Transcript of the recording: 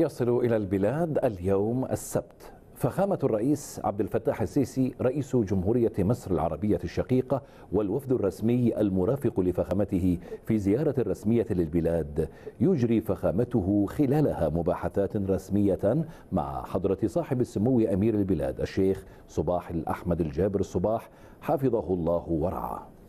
يصل إلى البلاد اليوم السبت فخامة الرئيس عبد الفتاح السيسي رئيس جمهورية مصر العربية الشقيقة والوفد الرسمي المرافق لفخامته في زيارة رسمية للبلاد يجري فخامته خلالها مباحثات رسمية مع حضرة صاحب السمو أمير البلاد الشيخ صباح الأحمد الجابر الصباح حفظه الله ورعاه